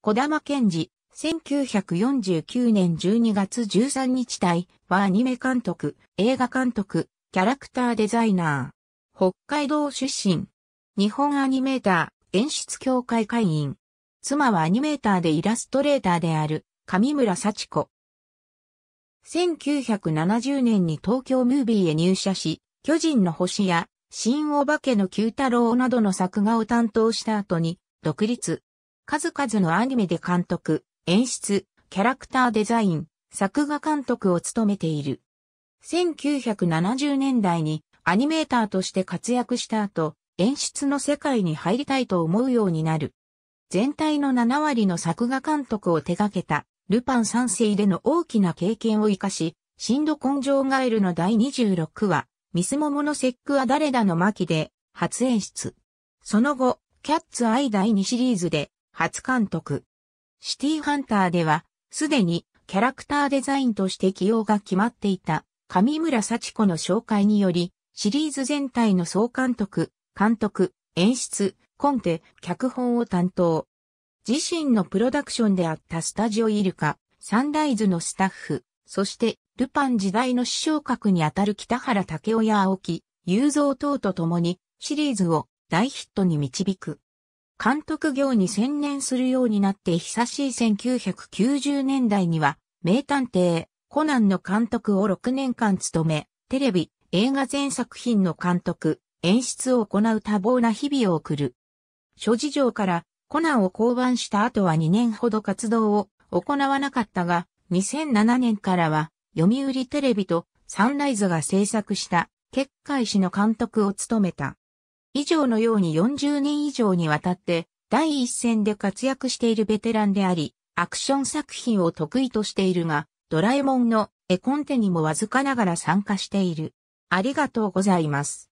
小玉健二、1949年12月13日隊はアニメ監督、映画監督、キャラクターデザイナー。北海道出身。日本アニメーター、演出協会会員。妻はアニメーターでイラストレーターである、上村幸子。1970年に東京ムービーへ入社し、巨人の星や、新お化けの九太郎などの作画を担当した後に、独立。数々のアニメで監督、演出、キャラクターデザイン、作画監督を務めている。1970年代にアニメーターとして活躍した後、演出の世界に入りたいと思うようになる。全体の7割の作画監督を手掛けた、ルパン三世での大きな経験を生かし、シンド根性ガエルの第26話、ミスモモの節句は誰だの巻で、初演出。その後、キャッツアイ第2シリーズで、初監督。シティハンターでは、すでにキャラクターデザインとして起用が決まっていた上村幸子の紹介により、シリーズ全体の総監督、監督、演出、コンテ、脚本を担当。自身のプロダクションであったスタジオイルカ、サンライズのスタッフ、そしてルパン時代の師匠格にあたる北原武雄や青木、雄三等と共にシリーズを大ヒットに導く。監督業に専念するようになって久しい1990年代には、名探偵、コナンの監督を6年間務め、テレビ、映画全作品の監督、演出を行う多忙な日々を送る。諸事情からコナンを降板した後は2年ほど活動を行わなかったが、2007年からは読売テレビとサンライズが制作した結界誌の監督を務めた。以上のように40年以上にわたって第一線で活躍しているベテランであり、アクション作品を得意としているが、ドラえもんの絵コンテにもわずかながら参加している。ありがとうございます。